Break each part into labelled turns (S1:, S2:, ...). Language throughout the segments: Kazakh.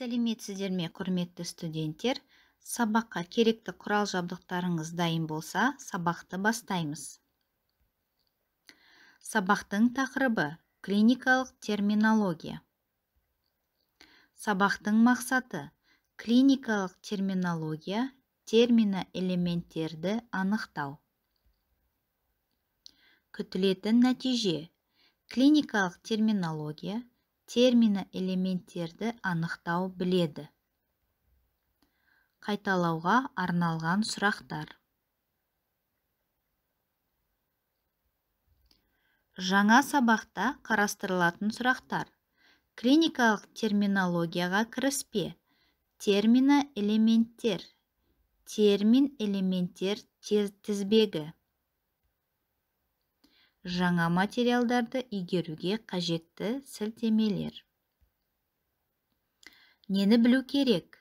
S1: сәлеметсіздер ме құрметті студенттер сабаққа керекті құрал жабдықтарыңыз дайын болса сабақты бастаймыз сабақтың тақырыбы клиникалық терминология сабақтың мақсаты клиникалық терминология термина элементтерді анықтау күтілетін нәтиже клиникалық терминология термині элементтерді анықтау біледі қайталауға арналған сұрақтар жаңа сабақта қарастырылатын сұрақтар клиникалық терминологияға кіріспе термині элементтер термин элементтер тізбегі жаңа материалдарды игеруге қажетті сілтемелер нені білу керек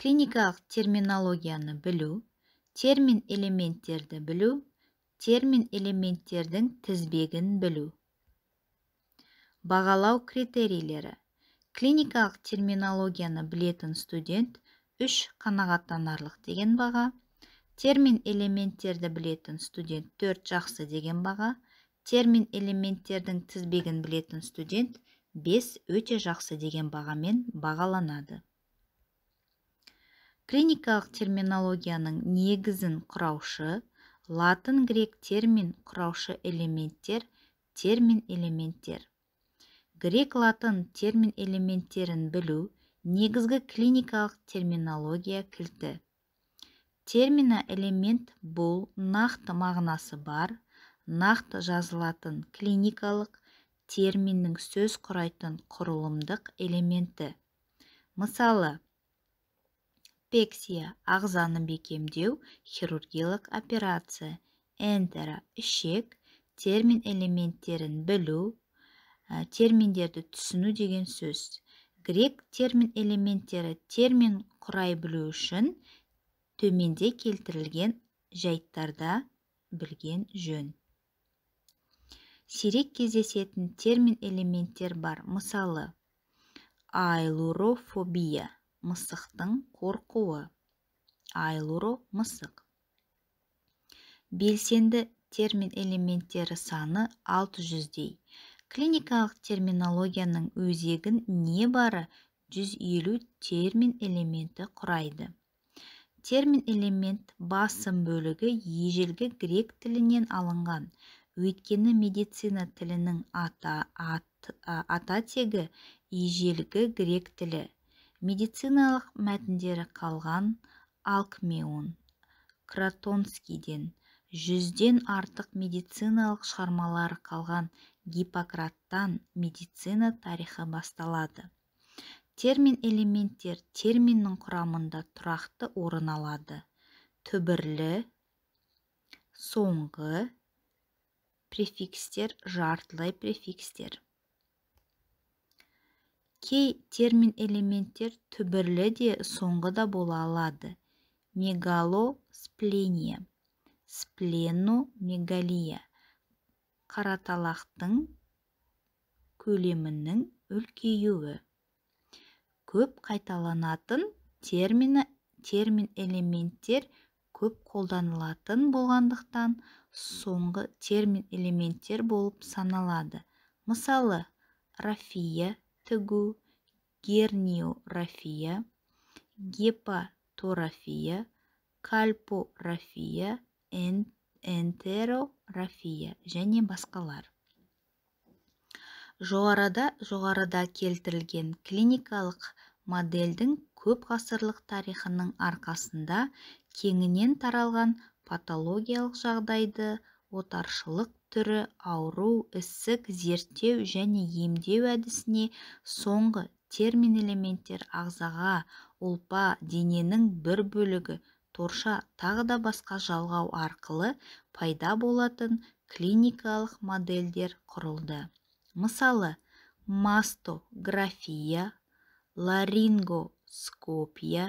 S1: клиникалық терминологияны білу термин элементтерді білу термин элементтердің тізбегін білу бағалау критерийлері клиникалық терминологияны білетін студент үш қанағаттанарлық деген баға термин элементтерді білетін студент төрт жақсы деген баға термин элементтердің тізбегін білетін студент 5 өте жақсы деген бағамен бағаланады клиникалық терминологияның негізін құраушы латын грек термин құраушы элементтер термин элементтер грек латын термин элементтерін білу негізгі клиникалық терминология кілті термина элемент бұл нақты мағынасы бар нақты жазылатын клиникалық терминнің сөз құрайтын құрылымдық элементі мысалы пексия ағзаны бекемдеу хирургиялық операция энтера ішек термин элементтерін білу ә, терминдерді түсіну деген сөз грек термин элементтері термин құрай білу үшін төменде келтірілген жайттарда білген жөн сирек кездесетін термин элементтер бар мысалы айлурофобия мысықтың қорқуы айлуро мысық белсенді термин элементтері саны 600-дей клиникалық терминологияның өзегін не бары 150 термин элементі құрайды термин элемент басым бөлігі ежелгі грек тілінен алынған өйткені медицина тілінің ата тегі ежелгі грек тілі медициналық мәтіндері қалған алкмеон кратонскийден жүзден артық медициналық шығармалары қалған гиппократтан медицина тарихы басталады термин элементтер терминнің құрамында тұрақты орын алады түбірлі соңғы префикстер жартылай префикстер кей термин элементтер түбірлі де соңғы да бола алады мегалоспления сплену мегалия қараталақтың көлемінің үлкеюі көп қайталанатын термин элементтер көп қолданылатын болғандықтан соңғы термин элементтер болып саналады мысалы рафия тігу герниорафия гепаторафия, кальпорафия энтерорафия және басқалар жоғарыда жоғарыда келтірілген клиникалық модельдің көп ғасырлық тарихының арқасында кеңінен таралған патологиялық жағдайды отаршылық түрі ауру ісік зерттеу және емдеу әдісіне соңғы термин элементтер ағзаға ұлпа дененің бір бөлігі торша тағы да басқа жалғау арқылы пайда болатын клиникалық модельдер құрылды мысалы мастография ларингоскопия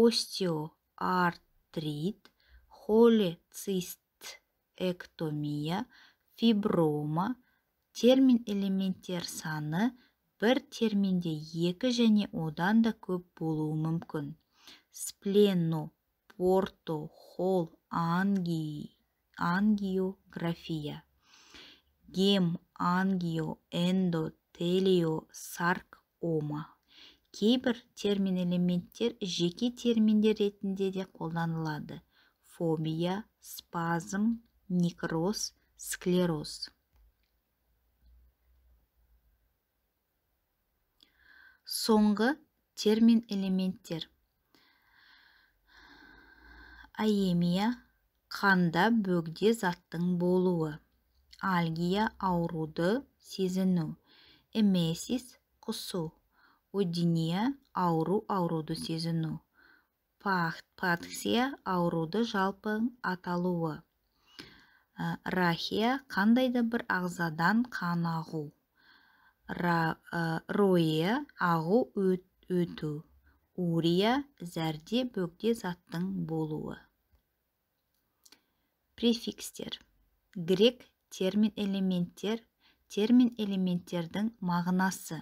S1: остео артрит, эктомия, фиброма. Термин элементтер саны бір терминде екі және одан да көп болуы мүмкін. Сплено, порто, хол, анги, ангиография. Гем, ангио, эндо, телио, ома кейбір термин элементтер жеке терминдер ретінде де қолданылады фобия спазм некроз склероз соңғы термин элементтер аемия қанда бөгде заттың болуы альгия ауруды сезіну эмесис құсу одиния ауру ауруды сезіну патхсия ауруды жалпы аталуы э, рахия қандай да бір ағзадан қан ағу Ра, э, ағу өту урия зәрде бөгде заттың болуы префикстер грек термин элементтер термин элементтердің мағынасы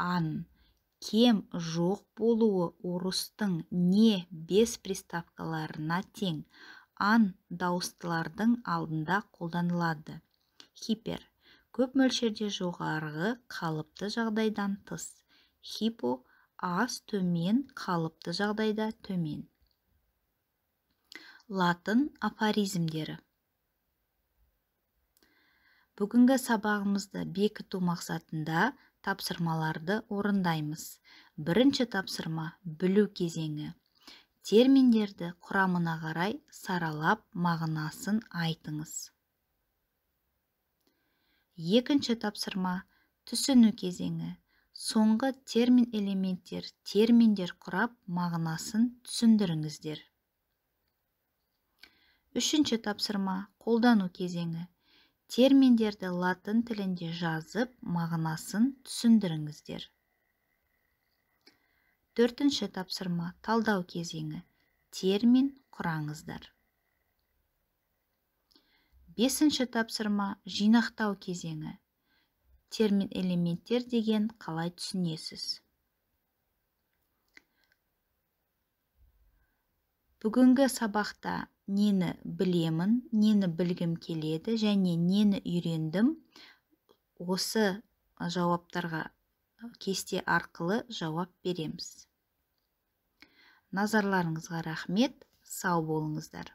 S1: ан кем жоқ болуы орыстың не бес приставкаларына тең ан дауыстылардың алдында қолданылады хипер көп мөлшерде жоғарғы қалыпты жағдайдан тыс хипо аз төмен қалыпты жағдайда төмен латын афоризмдері бүгінгі сабағымызды бекіту мақсатында тапсырмаларды орындаймыз бірінші тапсырма білу кезеңі терминдерді құрамына қарай саралап мағынасын айтыңыз екінші тапсырма түсіну кезеңі соңғы термин элементтер терминдер құрап мағынасын түсіндіріңіздер үшінші тапсырма қолдану кезеңі терминдерді латын тілінде жазып мағынасын түсіндіріңіздер төртінші тапсырма талдау кезеңі термин құраңыздар бесінші тапсырма жинақтау кезеңі термин элементтер деген қалай түсінесіз бүгінгі сабақта нені білемін нені білгім келеді және нені үйрендім осы жауаптарға кесте арқылы жауап береміз назарларыңызға рахмет сау болыңыздар